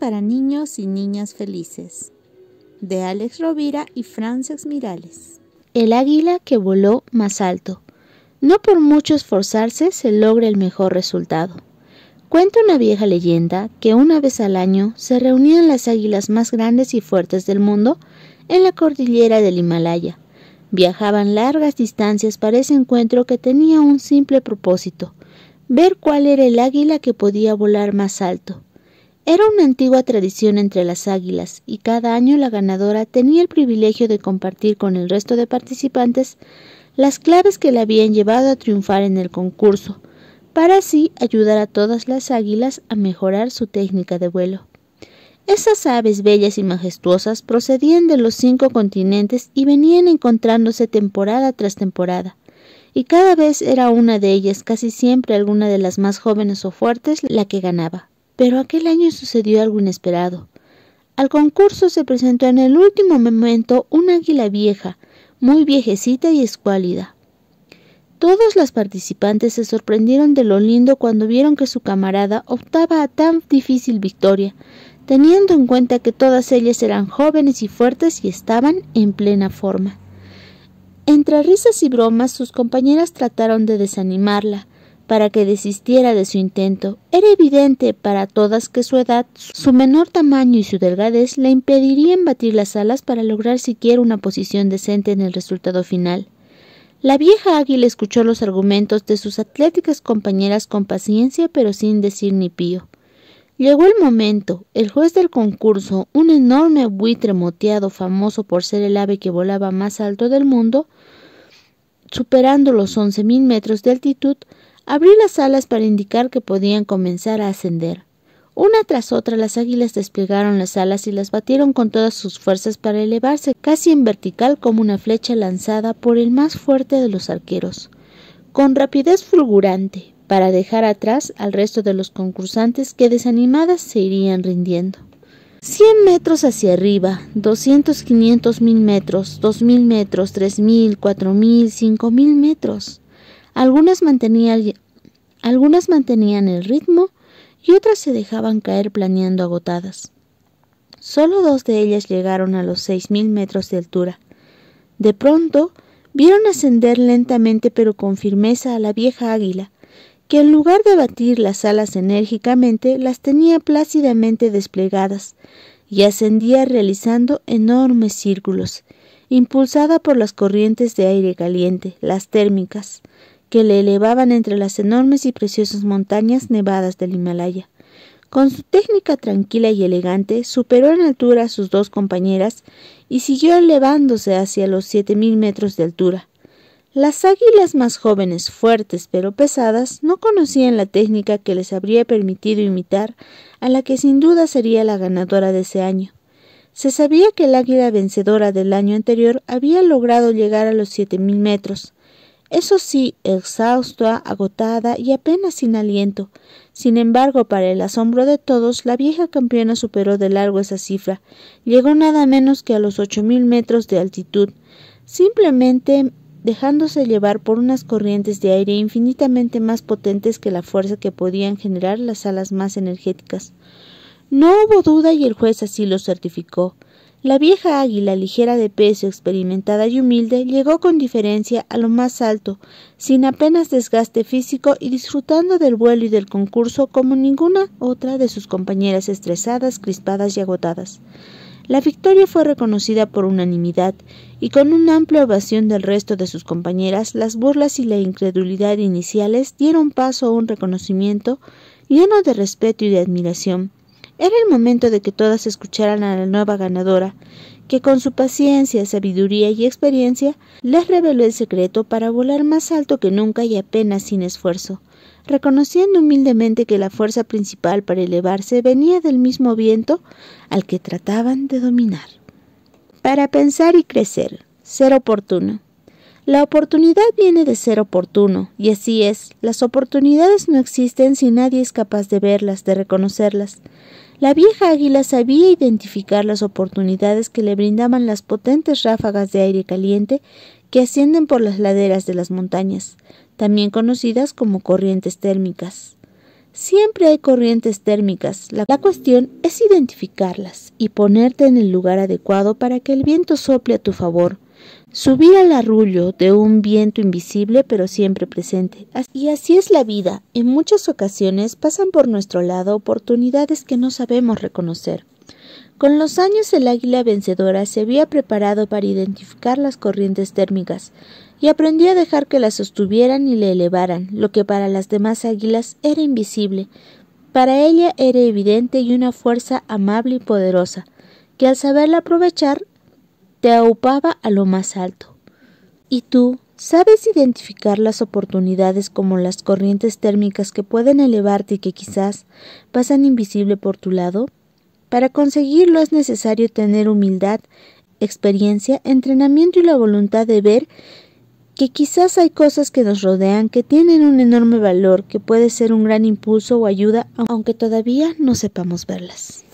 para niños y niñas felices de Alex Rovira y Frances Mirales. El águila que voló más alto. No por mucho esforzarse se logra el mejor resultado. Cuenta una vieja leyenda que una vez al año se reunían las águilas más grandes y fuertes del mundo en la cordillera del Himalaya. Viajaban largas distancias para ese encuentro que tenía un simple propósito, ver cuál era el águila que podía volar más alto. Era una antigua tradición entre las águilas y cada año la ganadora tenía el privilegio de compartir con el resto de participantes las claves que la habían llevado a triunfar en el concurso, para así ayudar a todas las águilas a mejorar su técnica de vuelo. Esas aves bellas y majestuosas procedían de los cinco continentes y venían encontrándose temporada tras temporada, y cada vez era una de ellas, casi siempre alguna de las más jóvenes o fuertes, la que ganaba. Pero aquel año sucedió algo inesperado. Al concurso se presentó en el último momento un águila vieja, muy viejecita y escuálida. Todos los participantes se sorprendieron de lo lindo cuando vieron que su camarada optaba a tan difícil victoria, teniendo en cuenta que todas ellas eran jóvenes y fuertes y estaban en plena forma. Entre risas y bromas sus compañeras trataron de desanimarla, para que desistiera de su intento. Era evidente para todas que su edad, su menor tamaño y su delgadez le impedirían batir las alas para lograr siquiera una posición decente en el resultado final. La vieja águila escuchó los argumentos de sus atléticas compañeras con paciencia pero sin decir ni pío. Llegó el momento. El juez del concurso, un enorme buitre moteado famoso por ser el ave que volaba más alto del mundo, superando los once mil metros de altitud, Abrí las alas para indicar que podían comenzar a ascender. Una tras otra las águilas desplegaron las alas y las batieron con todas sus fuerzas para elevarse casi en vertical como una flecha lanzada por el más fuerte de los arqueros, con rapidez fulgurante, para dejar atrás al resto de los concursantes que desanimadas se irían rindiendo. Cien metros hacia arriba, doscientos, quinientos mil metros, dos mil metros, tres mil, cuatro mil, cinco mil metros. Algunas mantenían, algunas mantenían el ritmo y otras se dejaban caer planeando agotadas. Solo dos de ellas llegaron a los seis mil metros de altura. De pronto, vieron ascender lentamente pero con firmeza a la vieja águila, que en lugar de batir las alas enérgicamente, las tenía plácidamente desplegadas, y ascendía realizando enormes círculos, impulsada por las corrientes de aire caliente, las térmicas, que le elevaban entre las enormes y preciosas montañas nevadas del Himalaya. Con su técnica tranquila y elegante, superó en altura a sus dos compañeras y siguió elevándose hacia los siete mil metros de altura. Las águilas más jóvenes, fuertes pero pesadas, no conocían la técnica que les habría permitido imitar a la que sin duda sería la ganadora de ese año. Se sabía que el águila vencedora del año anterior había logrado llegar a los siete mil metros, eso sí, exhausta, agotada y apenas sin aliento. Sin embargo, para el asombro de todos, la vieja campeona superó de largo esa cifra. Llegó nada menos que a los ocho mil metros de altitud, simplemente dejándose llevar por unas corrientes de aire infinitamente más potentes que la fuerza que podían generar las alas más energéticas. No hubo duda y el juez así lo certificó. La vieja águila ligera de peso, experimentada y humilde, llegó con diferencia a lo más alto, sin apenas desgaste físico y disfrutando del vuelo y del concurso como ninguna otra de sus compañeras estresadas, crispadas y agotadas. La victoria fue reconocida por unanimidad, y con una amplia ovación del resto de sus compañeras, las burlas y la incredulidad iniciales dieron paso a un reconocimiento lleno de respeto y de admiración era el momento de que todas escucharan a la nueva ganadora, que con su paciencia, sabiduría y experiencia les reveló el secreto para volar más alto que nunca y apenas sin esfuerzo, reconociendo humildemente que la fuerza principal para elevarse venía del mismo viento al que trataban de dominar. Para pensar y crecer, ser oportuno. La oportunidad viene de ser oportuno, y así es, las oportunidades no existen si nadie es capaz de verlas, de reconocerlas. La vieja águila sabía identificar las oportunidades que le brindaban las potentes ráfagas de aire caliente que ascienden por las laderas de las montañas, también conocidas como corrientes térmicas. Siempre hay corrientes térmicas, la cuestión es identificarlas y ponerte en el lugar adecuado para que el viento sople a tu favor, Subía al arrullo de un viento invisible pero siempre presente. Y así es la vida. En muchas ocasiones pasan por nuestro lado oportunidades que no sabemos reconocer. Con los años el águila vencedora se había preparado para identificar las corrientes térmicas y aprendí a dejar que la sostuvieran y le elevaran, lo que para las demás águilas era invisible. Para ella era evidente y una fuerza amable y poderosa, que al saberla aprovechar te aupaba a lo más alto. Y tú sabes identificar las oportunidades como las corrientes térmicas que pueden elevarte y que quizás pasan invisible por tu lado. Para conseguirlo es necesario tener humildad, experiencia, entrenamiento y la voluntad de ver que quizás hay cosas que nos rodean que tienen un enorme valor, que puede ser un gran impulso o ayuda, aunque todavía no sepamos verlas.